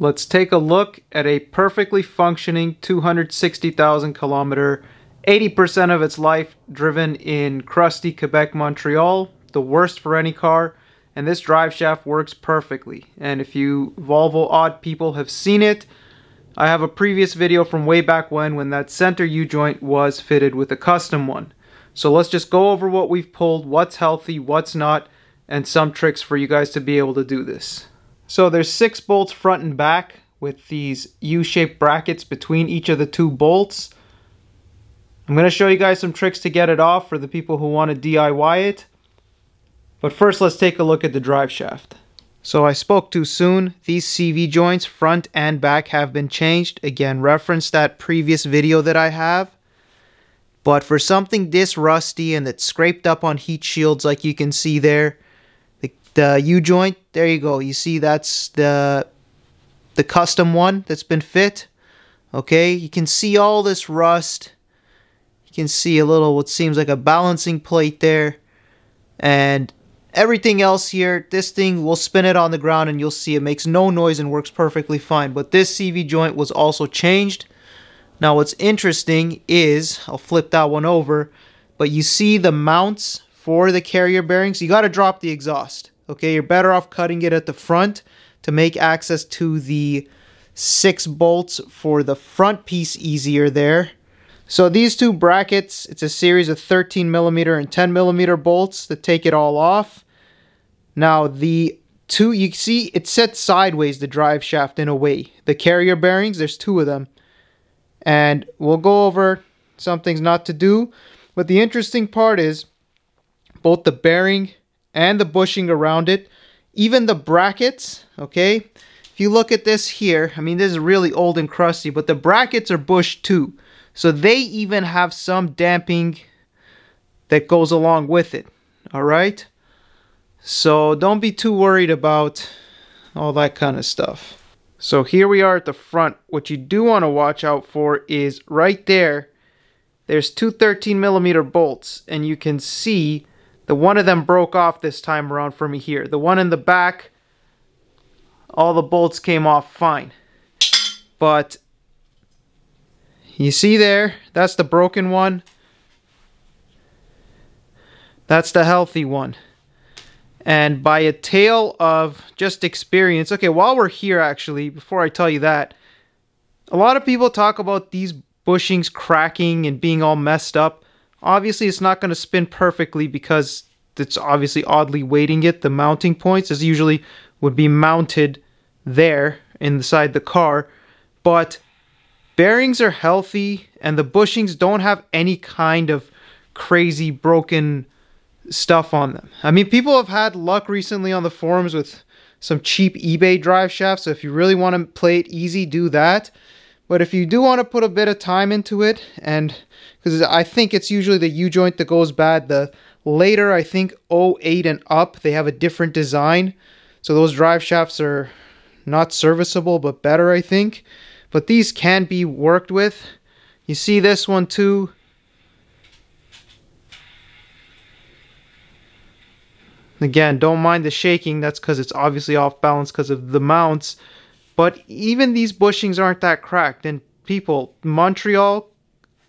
Let's take a look at a perfectly functioning 260,000 kilometer, 80% of its life driven in crusty Quebec, Montreal, the worst for any car, and this drive shaft works perfectly. And if you Volvo odd people have seen it, I have a previous video from way back when when that center U-joint was fitted with a custom one. So let's just go over what we've pulled, what's healthy, what's not, and some tricks for you guys to be able to do this. So there's six bolts front and back with these U-shaped brackets between each of the two bolts. I'm going to show you guys some tricks to get it off for the people who want to DIY it. But first let's take a look at the drive shaft. So I spoke too soon. These CV joints front and back have been changed. Again, reference that previous video that I have. But for something this rusty and that's scraped up on heat shields like you can see there, the U joint, there you go. You see that's the the custom one that's been fit. Okay, you can see all this rust. You can see a little what seems like a balancing plate there. And everything else here, this thing will spin it on the ground and you'll see it makes no noise and works perfectly fine. But this CV joint was also changed. Now what's interesting is, I'll flip that one over, but you see the mounts for the carrier bearings. You got to drop the exhaust. Okay, you're better off cutting it at the front to make access to the six bolts for the front piece easier there. So these two brackets, it's a series of 13 millimeter and 10 millimeter bolts that take it all off. Now the two, you see it sets sideways the drive shaft in a way. The carrier bearings, there's two of them. And we'll go over some things not to do. But the interesting part is both the bearing and the bushing around it, even the brackets, okay? If you look at this here, I mean, this is really old and crusty, but the brackets are bushed too. So they even have some damping that goes along with it, all right? So don't be too worried about all that kind of stuff. So here we are at the front. What you do want to watch out for is right there, there's two 13 millimeter bolts and you can see the one of them broke off this time around for me here. The one in the back, all the bolts came off fine. But you see there, that's the broken one. That's the healthy one. And by a tale of just experience, okay, while we're here actually, before I tell you that, a lot of people talk about these bushings cracking and being all messed up. Obviously, it's not going to spin perfectly because it's obviously oddly weighting it. The mounting points is usually would be mounted there inside the car, but bearings are healthy and the bushings don't have any kind of crazy broken stuff on them. I mean, people have had luck recently on the forums with some cheap eBay drive shafts, so if you really want to play it easy, do that. But if you do want to put a bit of time into it, and because I think it's usually the U joint that goes bad, the later I think 08 and up, they have a different design. So those drive shafts are not serviceable, but better, I think. But these can be worked with. You see this one too. Again, don't mind the shaking. That's because it's obviously off balance because of the mounts. But even these bushings aren't that cracked. And people, Montreal,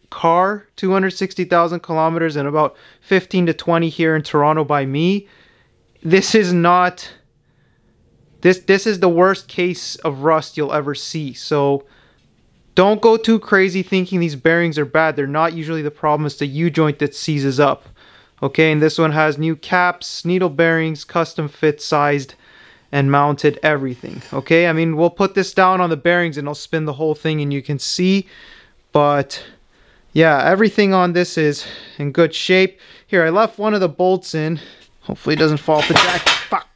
car, 260,000 kilometers and about 15 to 20 here in Toronto by me. This is not this this is the worst case of rust you'll ever see. So don't go too crazy thinking these bearings are bad. They're not usually the problem. It's the U-joint that seizes up. Okay, and this one has new caps, needle bearings, custom fit sized and mounted everything. Okay, I mean, we'll put this down on the bearings and I'll spin the whole thing and you can see. But yeah, everything on this is in good shape. Here, I left one of the bolts in. Hopefully it doesn't fall off the jack. Fuck.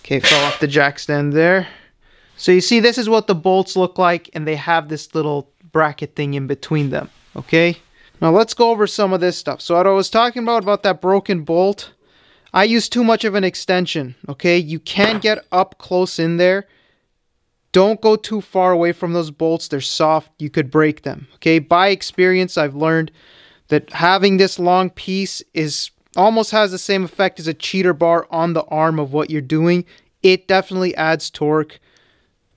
Okay, fell off the jack stand there. So you see, this is what the bolts look like and they have this little bracket thing in between them. Okay, now let's go over some of this stuff. So what I was talking about, about that broken bolt, I use too much of an extension, okay? You can get up close in there. Don't go too far away from those bolts. They're soft. You could break them, okay? By experience, I've learned that having this long piece is almost has the same effect as a cheater bar on the arm of what you're doing. It definitely adds torque.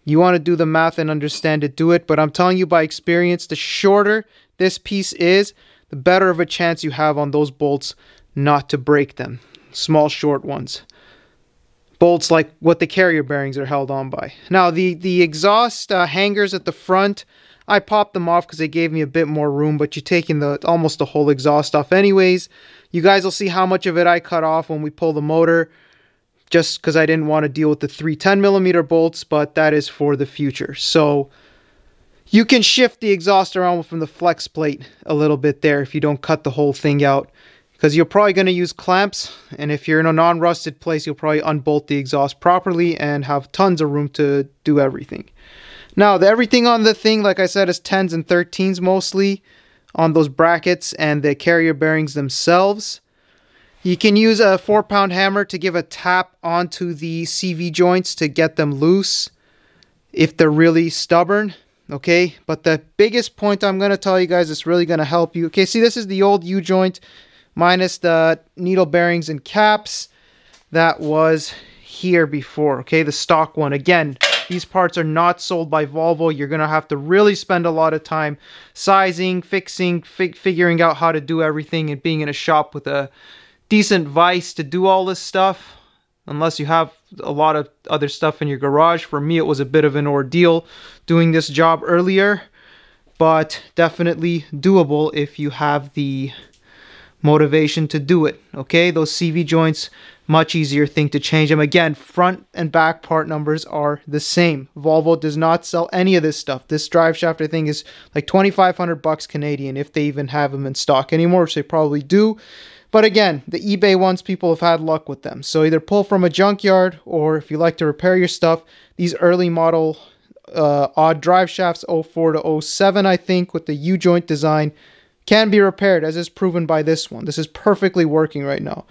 You want to do the math and understand it, do it. But I'm telling you by experience, the shorter this piece is, the better of a chance you have on those bolts not to break them small short ones. Bolts like what the carrier bearings are held on by. Now the, the exhaust uh, hangers at the front, I popped them off because they gave me a bit more room, but you're taking the almost the whole exhaust off anyways. You guys will see how much of it I cut off when we pull the motor, just because I didn't want to deal with the three 10 millimeter bolts, but that is for the future. So you can shift the exhaust around from the flex plate a little bit there if you don't cut the whole thing out because you're probably going to use clamps and if you're in a non-rusted place you'll probably unbolt the exhaust properly and have tons of room to do everything now the everything on the thing like i said is 10s and 13s mostly on those brackets and the carrier bearings themselves you can use a four pound hammer to give a tap onto the cv joints to get them loose if they're really stubborn okay but the biggest point i'm going to tell you guys is really going to help you okay see this is the old u joint minus the needle bearings and caps that was here before, okay? The stock one. Again, these parts are not sold by Volvo. You're going to have to really spend a lot of time sizing, fixing, figuring out how to do everything and being in a shop with a decent vice to do all this stuff. Unless you have a lot of other stuff in your garage. For me, it was a bit of an ordeal doing this job earlier, but definitely doable if you have the motivation to do it. Okay, those CV joints, much easier thing to change them. Again, front and back part numbers are the same. Volvo does not sell any of this stuff. This drive shaft, I think, is like 2,500 bucks Canadian if they even have them in stock anymore, which they probably do. But again, the eBay ones, people have had luck with them. So either pull from a junkyard or if you like to repair your stuff, these early model uh, odd drive shafts 04 to 07, I think, with the U joint design can be repaired, as is proven by this one. This is perfectly working right now.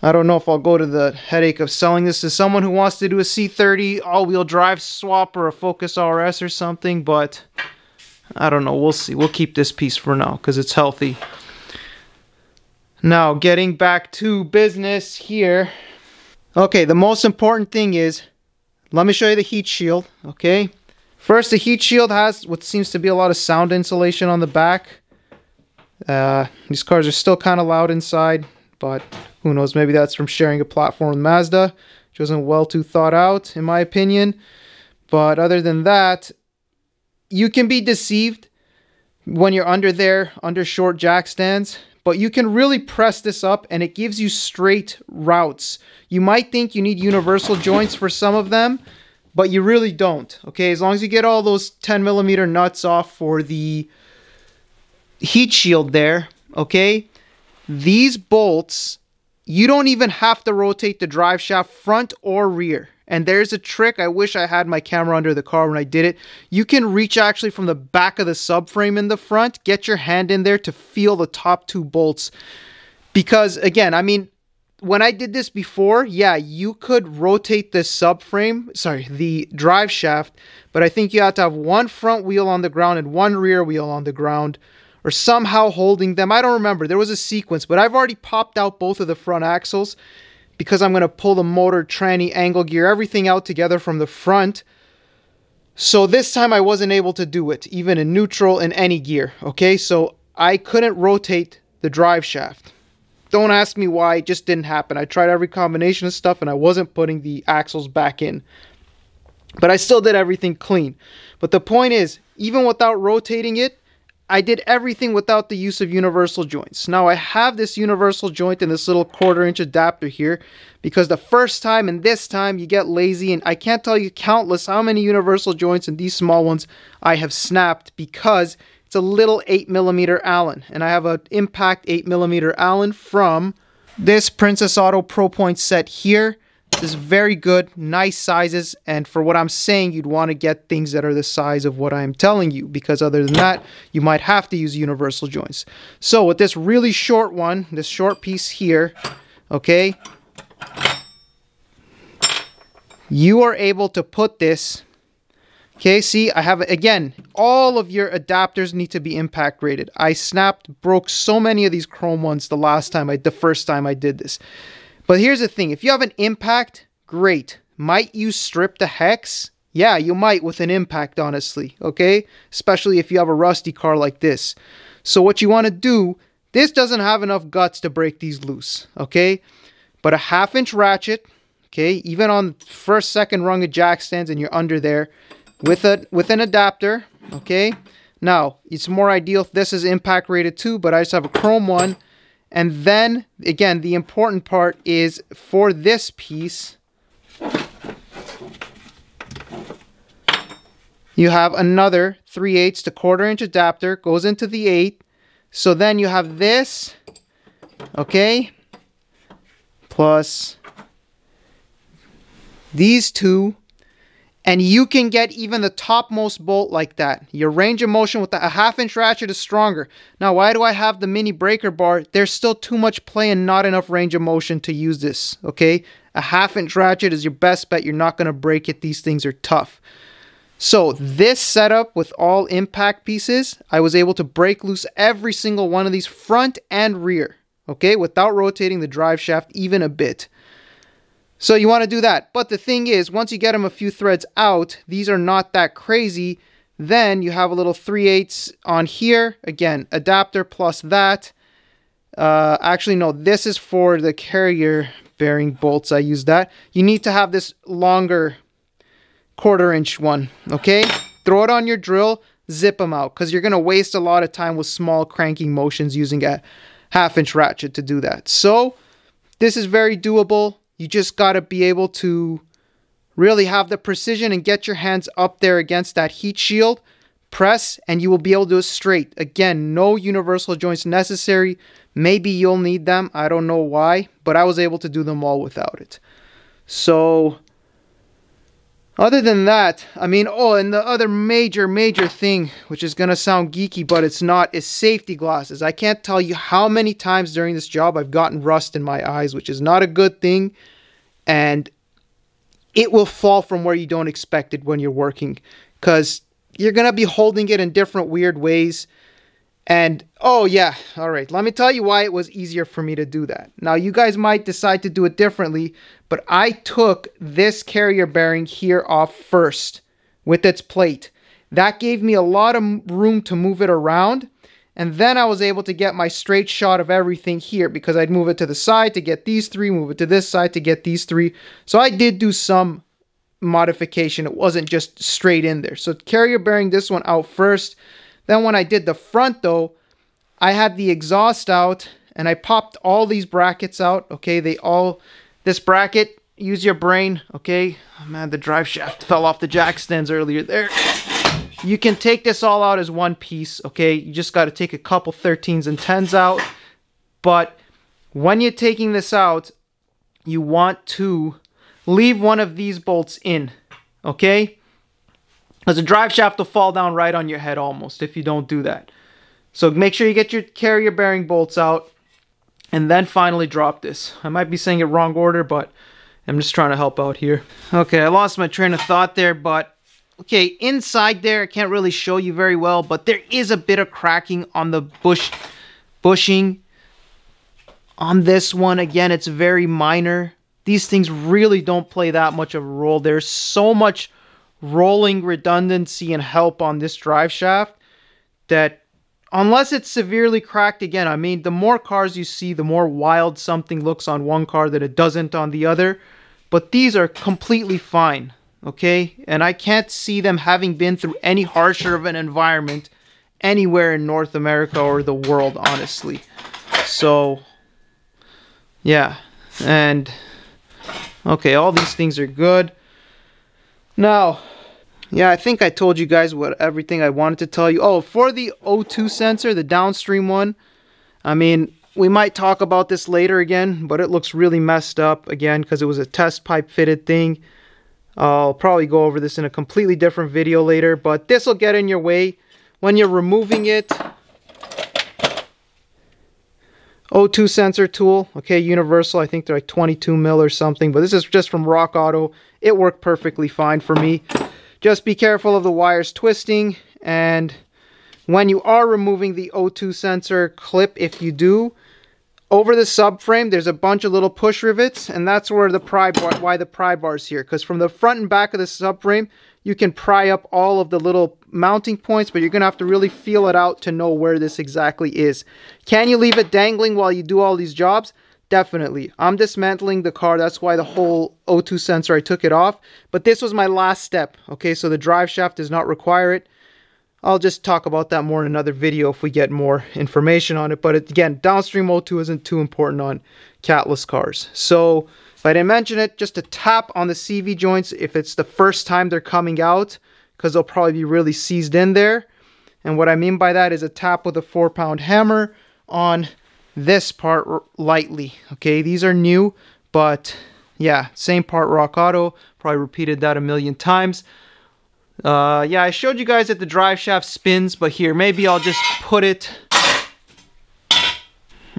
I don't know if I'll go to the headache of selling this to someone who wants to do a C30 all-wheel drive swap or a Focus RS or something, but I don't know. We'll see. We'll keep this piece for now because it's healthy. Now, getting back to business here. Okay, the most important thing is, let me show you the heat shield, okay? First, the heat shield has what seems to be a lot of sound insulation on the back. Uh, these cars are still kind of loud inside, but who knows, maybe that's from sharing a platform with Mazda, which wasn't well too thought out, in my opinion. But other than that, you can be deceived when you're under there, under short jack stands, but you can really press this up and it gives you straight routes. You might think you need universal joints for some of them, but you really don't. Okay, as long as you get all those 10 millimeter nuts off for the heat shield there, okay? These bolts, you don't even have to rotate the drive shaft front or rear. And there's a trick. I wish I had my camera under the car when I did it. You can reach actually from the back of the subframe in the front, get your hand in there to feel the top two bolts. Because again, I mean, when I did this before, yeah, you could rotate the subframe, sorry, the drive shaft, but I think you have to have one front wheel on the ground and one rear wheel on the ground or somehow holding them. I don't remember. There was a sequence, but I've already popped out both of the front axles because I'm going to pull the motor, tranny, angle gear, everything out together from the front. So this time I wasn't able to do it, even in neutral in any gear, okay? So I couldn't rotate the drive shaft. Don't ask me why, it just didn't happen. I tried every combination of stuff and I wasn't putting the axles back in. But I still did everything clean. But the point is, even without rotating it, I did everything without the use of universal joints. Now I have this universal joint and this little quarter inch adapter here because the first time and this time you get lazy and I can't tell you countless how many universal joints and these small ones I have snapped because it's a little 8 millimeter Allen and I have an impact 8 millimeter Allen from this Princess Auto Pro Point set here. This is very good, nice sizes, and for what I'm saying, you'd want to get things that are the size of what I'm telling you, because other than that, you might have to use universal joints. So with this really short one, this short piece here, okay, you are able to put this Okay, see, I have, again, all of your adapters need to be impact rated. I snapped, broke so many of these chrome ones the last time, I, the first time I did this. But here's the thing. If you have an impact, great. Might you strip the hex? Yeah, you might with an impact, honestly, okay? Especially if you have a rusty car like this. So what you want to do, this doesn't have enough guts to break these loose, okay? But a half inch ratchet, okay, even on first, second rung of jack stands and you're under there, with, a, with an adapter, okay? Now, it's more ideal if this is impact rated too, but I just have a chrome one, and then, again, the important part is for this piece, you have another 3 eighths to quarter inch adapter, goes into the 8. So then you have this, okay, plus these two and you can get even the topmost bolt like that. Your range of motion with a half inch ratchet is stronger. Now, why do I have the mini breaker bar? There's still too much play and not enough range of motion to use this, okay? A half inch ratchet is your best bet. You're not gonna break it. These things are tough. So this setup with all impact pieces, I was able to break loose every single one of these front and rear, okay? Without rotating the drive shaft even a bit. So you want to do that. But the thing is, once you get them a few threads out, these are not that crazy. Then you have a little 3 8 on here. Again, adapter plus that. Uh, actually, no, this is for the carrier bearing bolts. I use that. You need to have this longer quarter inch one, okay? Throw it on your drill, zip them out, because you're going to waste a lot of time with small cranking motions using a half inch ratchet to do that. So this is very doable you just got to be able to really have the precision and get your hands up there against that heat shield. Press and you will be able to do it straight. Again, no universal joints necessary. Maybe you'll need them. I don't know why, but I was able to do them all without it. So other than that, I mean, oh, and the other major, major thing, which is going to sound geeky, but it's not, is safety glasses. I can't tell you how many times during this job I've gotten rust in my eyes, which is not a good thing. And it will fall from where you don't expect it when you're working because you're going to be holding it in different weird ways. And oh, yeah, all right, let me tell you why it was easier for me to do that. Now, you guys might decide to do it differently, but I took this carrier bearing here off first with its plate. That gave me a lot of room to move it around. And then I was able to get my straight shot of everything here because I'd move it to the side to get these three, move it to this side to get these three. So I did do some modification. It wasn't just straight in there. So carrier bearing this one out first. Then when I did the front though, I had the exhaust out and I popped all these brackets out. Okay, they all, this bracket, use your brain. Okay, oh, man, the drive shaft fell off the jack stands earlier there. You can take this all out as one piece. Okay, you just got to take a couple 13s and 10s out. But when you're taking this out, you want to leave one of these bolts in. Okay, as the drive shaft will fall down right on your head almost if you don't do that. So make sure you get your carrier bearing bolts out and then finally drop this. I might be saying it wrong order, but I'm just trying to help out here. Okay, I lost my train of thought there, but okay, inside there, I can't really show you very well, but there is a bit of cracking on the bush bushing. On this one, again, it's very minor. These things really don't play that much of a role. There's so much rolling redundancy and help on this drive shaft that unless it's severely cracked again i mean the more cars you see the more wild something looks on one car than it doesn't on the other but these are completely fine okay and i can't see them having been through any harsher of an environment anywhere in north america or the world honestly so yeah and okay all these things are good now yeah, I think I told you guys what everything I wanted to tell you. Oh, for the O2 sensor, the downstream one, I mean, we might talk about this later again, but it looks really messed up again because it was a test pipe fitted thing. I'll probably go over this in a completely different video later, but this will get in your way when you're removing it. O2 sensor tool, okay, universal. I think they're like 22 mil or something, but this is just from Rock Auto. It worked perfectly fine for me. Just be careful of the wires twisting and when you are removing the O2 sensor clip, if you do, over the subframe, there's a bunch of little push rivets, and that's where the pry bar, why the pry bar is here. Because from the front and back of the subframe, you can pry up all of the little mounting points, but you're gonna have to really feel it out to know where this exactly is. Can you leave it dangling while you do all these jobs? Definitely. I'm dismantling the car. That's why the whole O2 sensor, I took it off. But this was my last step. Okay, so the drive shaft does not require it. I'll just talk about that more in another video if we get more information on it. But it, again, downstream O2 isn't too important on catless cars. So if I didn't mention it, just a tap on the CV joints if it's the first time they're coming out because they'll probably be really seized in there. And what I mean by that is a tap with a four pound hammer on this part lightly. Okay, these are new, but yeah, same part Rock Auto. Probably repeated that a million times. Uh, yeah, I showed you guys that the drive shaft spins, but here, maybe I'll just put it...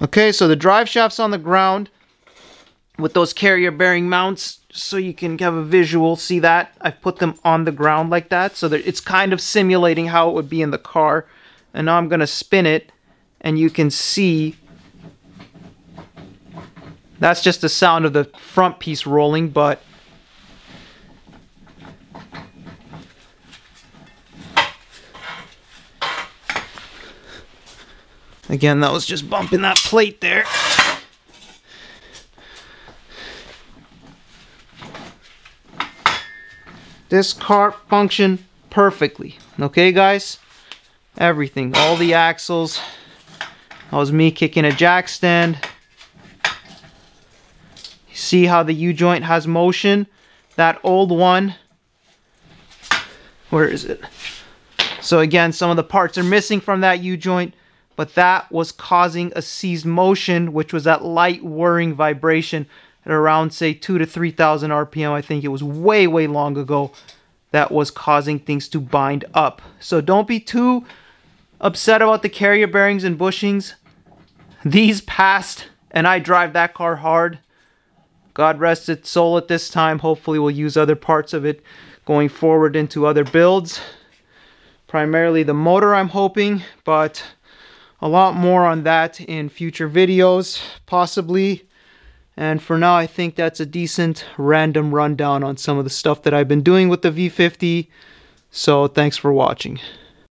Okay, so the drive shaft's on the ground with those carrier bearing mounts so you can have a visual, see that? I've put them on the ground like that, so that it's kind of simulating how it would be in the car. And now I'm going to spin it, and you can see that's just the sound of the front piece rolling, but Again, that was just bumping that plate there. This cart functioned perfectly. Okay, guys? Everything, all the axles. That was me kicking a jack stand see how the U-joint has motion. That old one, where is it? So again, some of the parts are missing from that U-joint, but that was causing a seized motion, which was that light whirring vibration at around say two to 3,000 RPM. I think it was way, way long ago that was causing things to bind up. So don't be too upset about the carrier bearings and bushings. These passed and I drive that car hard. God rest its soul at this time. Hopefully we'll use other parts of it going forward into other builds. Primarily the motor I'm hoping, but a lot more on that in future videos, possibly. And for now, I think that's a decent random rundown on some of the stuff that I've been doing with the V50. So thanks for watching.